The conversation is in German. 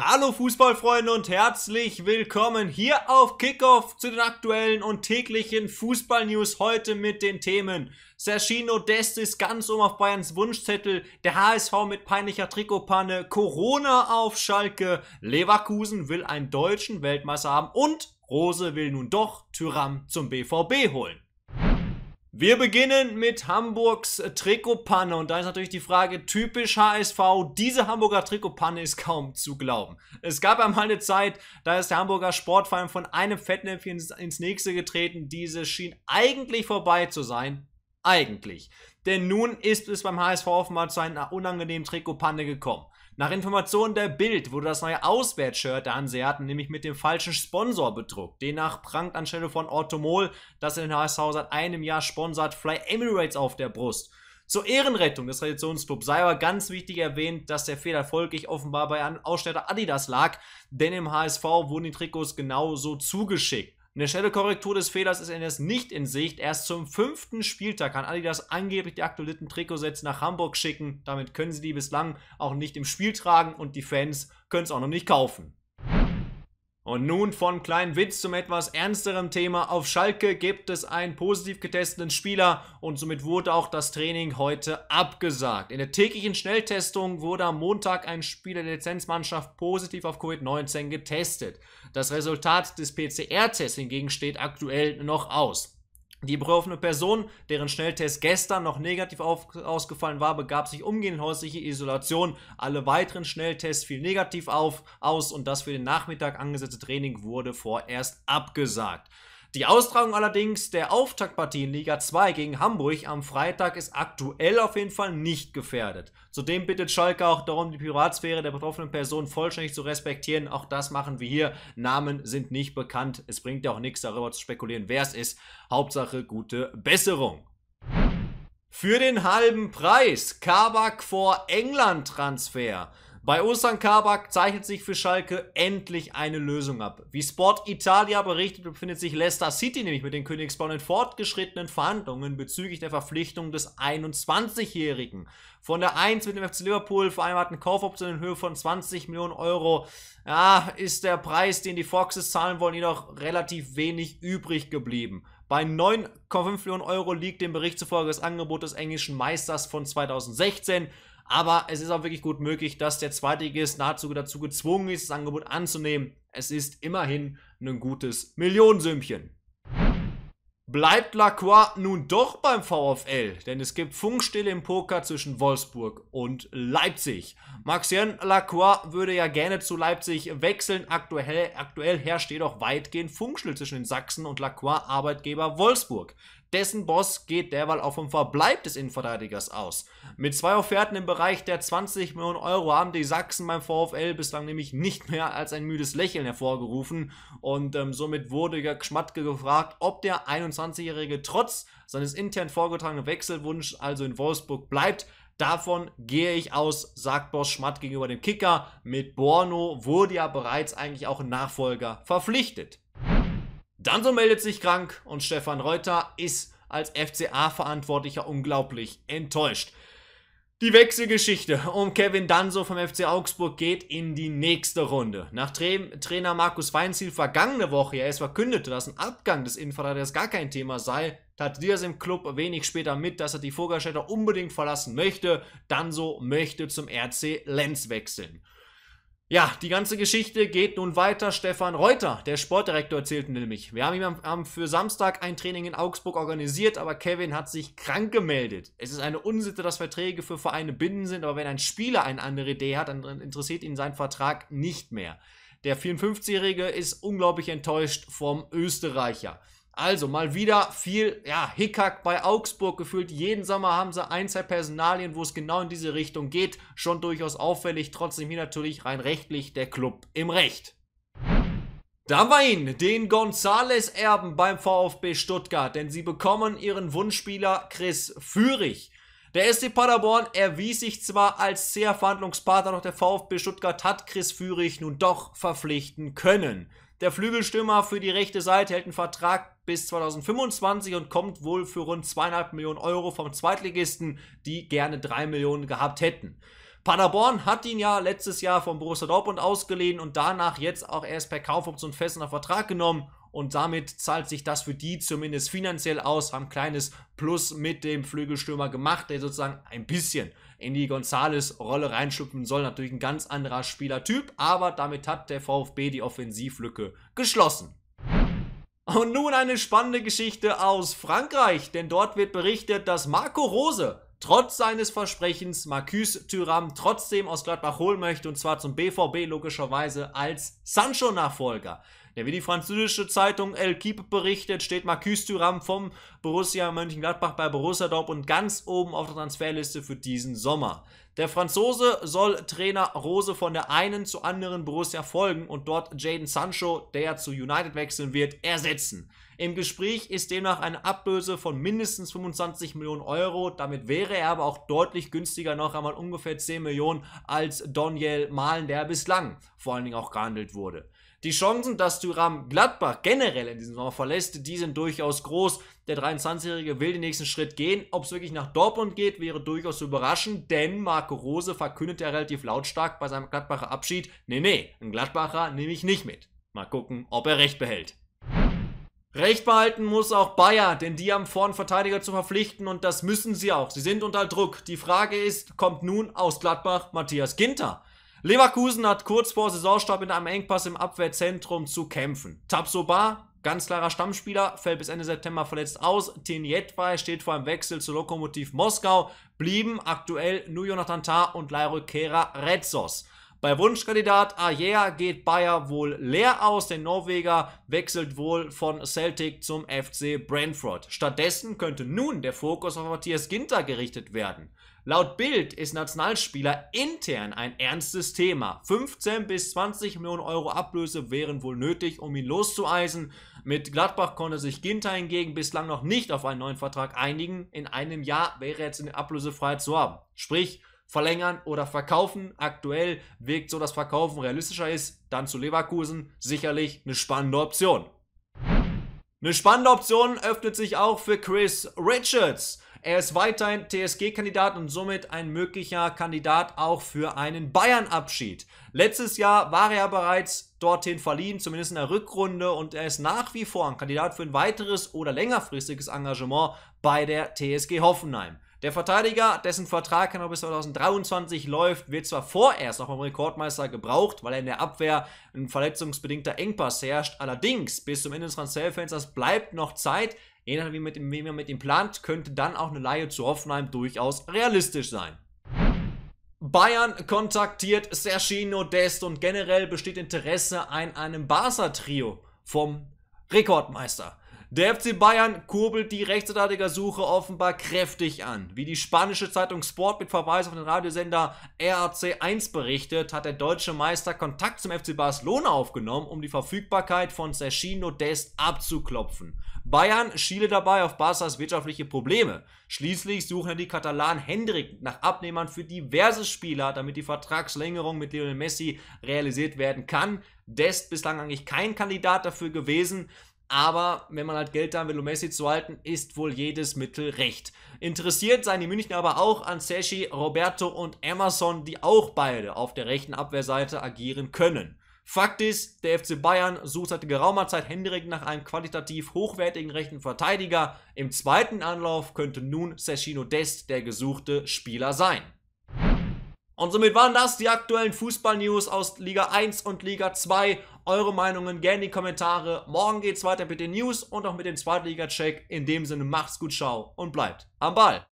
Hallo Fußballfreunde und herzlich willkommen hier auf Kickoff zu den aktuellen und täglichen Fußballnews heute mit den Themen Sergino Dest ist ganz um auf Bayerns Wunschzettel, der HSV mit peinlicher Trikotpanne, Corona auf Schalke, Leverkusen will einen deutschen Weltmeister haben und Rose will nun doch Tyram zum BVB holen. Wir beginnen mit Hamburgs Trikotpanne und da ist natürlich die Frage, typisch HSV, diese Hamburger Trikotpanne ist kaum zu glauben. Es gab einmal eine Zeit, da ist der Hamburger Sportverein von einem Fettnäpfchen ins nächste getreten, diese schien eigentlich vorbei zu sein, eigentlich. Denn nun ist es beim HSV offenbar zu einer unangenehmen Trikotpanne gekommen. Nach Informationen der Bild wurde das neue Auswärtsshirt der Hanseaten nämlich mit dem falschen Sponsor bedruckt. Demnach prangt anstelle von Ortomol, das in den HSV seit einem Jahr sponsert, Fly Emirates auf der Brust. Zur Ehrenrettung des Traditionsclubs sei aber ganz wichtig erwähnt, dass der Fehler folglich offenbar bei einem Ausstatter Adidas lag, denn im HSV wurden die Trikots genauso zugeschickt. Eine schnelle Korrektur des Fehlers ist erst nicht in Sicht. Erst zum fünften Spieltag kann Adidas angeblich die aktuellten Trikotsätze nach Hamburg schicken. Damit können sie die bislang auch nicht im Spiel tragen und die Fans können es auch noch nicht kaufen. Und nun von kleinen Witz zum etwas ernsterem Thema. Auf Schalke gibt es einen positiv getesteten Spieler und somit wurde auch das Training heute abgesagt. In der täglichen Schnelltestung wurde am Montag ein Spieler der Lizenzmannschaft positiv auf Covid-19 getestet. Das Resultat des PCR-Tests hingegen steht aktuell noch aus. Die betroffene Person, deren Schnelltest gestern noch negativ auf, ausgefallen war, begab sich umgehend in häusliche Isolation. Alle weiteren Schnelltests fielen negativ auf, aus und das für den Nachmittag angesetzte Training wurde vorerst abgesagt. Die Austragung allerdings der Auftaktpartie in Liga 2 gegen Hamburg am Freitag ist aktuell auf jeden Fall nicht gefährdet. Zudem bittet Schalke auch darum, die Privatsphäre der betroffenen Person vollständig zu respektieren. Auch das machen wir hier. Namen sind nicht bekannt. Es bringt ja auch nichts darüber zu spekulieren, wer es ist. Hauptsache gute Besserung. Für den halben Preis Kabak vor England Transfer. Bei Ostern Kabak zeichnet sich für Schalke endlich eine Lösung ab. Wie Sport Italia berichtet, befindet sich Leicester City nämlich mit den Königsblauen in fortgeschrittenen Verhandlungen bezüglich der Verpflichtung des 21-Jährigen. Von der 1 mit dem FC Liverpool vereinbarten Kaufoption in Höhe von 20 Millionen Euro ja, ist der Preis, den die Foxes zahlen wollen, jedoch relativ wenig übrig geblieben. Bei 9,5 Millionen Euro liegt dem Bericht zufolge das Angebot des englischen Meisters von 2016. Aber es ist auch wirklich gut möglich, dass der Zweitligist nahezu dazu gezwungen ist, das Angebot anzunehmen. Es ist immerhin ein gutes Millionensümmchen. Bleibt Lacroix nun doch beim VfL, denn es gibt Funkstille im Poker zwischen Wolfsburg und Leipzig. Maxien Lacroix würde ja gerne zu Leipzig wechseln, aktuell, aktuell herrscht jedoch weitgehend Funkstille zwischen den Sachsen und Lacroix Arbeitgeber Wolfsburg. Dessen Boss geht derweil auch vom Verbleib des Innenverteidigers aus. Mit zwei Offerten im Bereich der 20 Millionen Euro haben die Sachsen beim VfL bislang nämlich nicht mehr als ein müdes Lächeln hervorgerufen und ähm, somit wurde Schmatke gefragt, ob der 21-Jährige trotz seines intern vorgetragenen Wechselwunsch also in Wolfsburg bleibt. Davon gehe ich aus, sagt Boss Schmatt gegenüber dem Kicker. Mit Borno wurde ja bereits eigentlich auch ein Nachfolger verpflichtet. Danso meldet sich krank und Stefan Reuter ist als FCA-Verantwortlicher unglaublich enttäuscht. Die Wechselgeschichte um Kevin Danso vom FC Augsburg geht in die nächste Runde. Nach Trainer Markus Weinziel vergangene Woche ja es verkündete, dass ein Abgang des Innenverteidigers gar kein Thema sei, tat Diaz im Club wenig später mit, dass er die Vogelstädter unbedingt verlassen möchte. Danso möchte zum RC Lenz wechseln. Ja, die ganze Geschichte geht nun weiter. Stefan Reuter, der Sportdirektor, erzählte nämlich, wir haben ihm haben für Samstag ein Training in Augsburg organisiert, aber Kevin hat sich krank gemeldet. Es ist eine Unsitte, dass Verträge für Vereine binden sind, aber wenn ein Spieler eine andere Idee hat, dann interessiert ihn sein Vertrag nicht mehr. Der 54-Jährige ist unglaublich enttäuscht vom Österreicher. Also mal wieder viel ja, Hickhack bei Augsburg gefühlt. Jeden Sommer haben sie ein, zwei Personalien, wo es genau in diese Richtung geht. Schon durchaus auffällig. Trotzdem hier natürlich rein rechtlich der Club im Recht. Da haben wir ihn, den Gonzales-Erben beim VfB Stuttgart, denn sie bekommen ihren Wunschspieler Chris Führig. Der SC Paderborn erwies sich zwar als sehr Verhandlungspartner, doch der VfB Stuttgart hat Chris Führig nun doch verpflichten können. Der Flügelstürmer für die rechte Seite hält einen Vertrag bis 2025 und kommt wohl für rund 2,5 Millionen Euro vom Zweitligisten, die gerne 3 Millionen gehabt hätten. Paderborn hat ihn ja letztes Jahr vom Borussia Dortmund ausgeliehen und danach jetzt auch erst per Kaufoption fest unter Vertrag genommen und damit zahlt sich das für die zumindest finanziell aus, haben ein kleines Plus mit dem Flügelstürmer gemacht, der sozusagen ein bisschen in die Gonzales-Rolle reinschuppen soll. Natürlich ein ganz anderer Spielertyp, aber damit hat der VfB die Offensivlücke geschlossen. Und nun eine spannende Geschichte aus Frankreich, denn dort wird berichtet, dass Marco Rose, trotz seines Versprechens Marcus Thuram trotzdem aus Gladbach holen möchte und zwar zum BVB logischerweise als Sancho-Nachfolger. Denn wie die französische Zeitung El Kip berichtet, steht Marcus Thuram vom Borussia Mönchengladbach bei Borussia Dortmund ganz oben auf der Transferliste für diesen Sommer. Der Franzose soll Trainer Rose von der einen zur anderen Borussia folgen und dort Jaden Sancho, der zu United wechseln wird, ersetzen. Im Gespräch ist demnach eine Ablöse von mindestens 25 Millionen Euro. Damit wäre er aber auch deutlich günstiger noch einmal ungefähr 10 Millionen als Daniel Malen, der bislang vor allen Dingen auch gehandelt wurde. Die Chancen, dass Duram Gladbach generell in diesem Sommer verlässt, die sind durchaus groß. Der 23-Jährige will den nächsten Schritt gehen. Ob es wirklich nach Dortmund geht, wäre durchaus überraschend, denn Marco Rose verkündet ja relativ lautstark bei seinem Gladbacher Abschied, nee, nee, einen Gladbacher nehme ich nicht mit. Mal gucken, ob er recht behält. Recht behalten muss auch Bayer, denn die haben vorn Verteidiger zu verpflichten und das müssen sie auch. Sie sind unter Druck. Die Frage ist, kommt nun aus Gladbach Matthias Ginter? Leverkusen hat kurz vor Saisonstart in einem Engpass im Abwehrzentrum zu kämpfen. Tabsoba, ganz klarer Stammspieler, fällt bis Ende September verletzt aus. Tinjetvai steht vor einem Wechsel zu Lokomotiv Moskau. Blieben aktuell nur Jonathan Tah und Lairo Kera Retzos. Bei Wunschkandidat Ayer geht Bayer wohl leer aus. Der Norweger wechselt wohl von Celtic zum FC Brentford. Stattdessen könnte nun der Fokus auf Matthias Ginter gerichtet werden. Laut Bild ist Nationalspieler intern ein ernstes Thema. 15 bis 20 Millionen Euro Ablöse wären wohl nötig, um ihn loszueisen. Mit Gladbach konnte sich Ginter hingegen bislang noch nicht auf einen neuen Vertrag einigen. In einem Jahr wäre er jetzt in Ablösefreiheit zu haben. Sprich, verlängern oder verkaufen. Aktuell wirkt so, dass Verkaufen realistischer ist. Dann zu Leverkusen sicherlich eine spannende Option. Eine spannende Option öffnet sich auch für Chris Richards. Er ist weiterhin TSG-Kandidat und somit ein möglicher Kandidat auch für einen Bayern-Abschied. Letztes Jahr war er bereits dorthin verliehen, zumindest in der Rückrunde, und er ist nach wie vor ein Kandidat für ein weiteres oder längerfristiges Engagement bei der TSG Hoffenheim. Der Verteidiger, dessen Vertrag noch genau bis 2023 läuft, wird zwar vorerst noch beim Rekordmeister gebraucht, weil er in der Abwehr ein verletzungsbedingter Engpass herrscht. Allerdings, bis zum Ende des Transferfensters bleibt noch Zeit. Je nachdem, wie, mit dem, wie man mit ihm plant, könnte dann auch eine Laie zu Hoffenheim durchaus realistisch sein. Bayern kontaktiert Sergino Dest und generell besteht Interesse an einem Barca-Trio vom Rekordmeister. Der FC Bayern kurbelt die Rechtsverteidigersuche offenbar kräftig an. Wie die spanische Zeitung Sport mit Verweis auf den Radiosender RAC1 berichtet, hat der deutsche Meister Kontakt zum FC Barcelona aufgenommen, um die Verfügbarkeit von Sergino Dest abzuklopfen. Bayern schiele dabei auf Barcas wirtschaftliche Probleme. Schließlich suchen die Katalanen Hendrik nach Abnehmern für diverse Spieler, damit die Vertragslängerung mit Lionel Messi realisiert werden kann. Dest bislang eigentlich kein Kandidat dafür gewesen. Aber wenn man halt Geld da will, um Messi zu halten, ist wohl jedes Mittel recht. Interessiert seien die München aber auch an Seshi, Roberto und Emerson, die auch beide auf der rechten Abwehrseite agieren können. Fakt ist, der FC Bayern sucht seit geraumer Zeit Hendrik nach einem qualitativ hochwertigen rechten Verteidiger. Im zweiten Anlauf könnte nun Seshino Dest der gesuchte Spieler sein. Und somit waren das die aktuellen Fußball-News aus Liga 1 und Liga 2. Eure Meinungen gerne in die Kommentare. Morgen geht's weiter mit den News und auch mit dem Zweitliga-Check. In dem Sinne macht's gut, ciao und bleibt am Ball.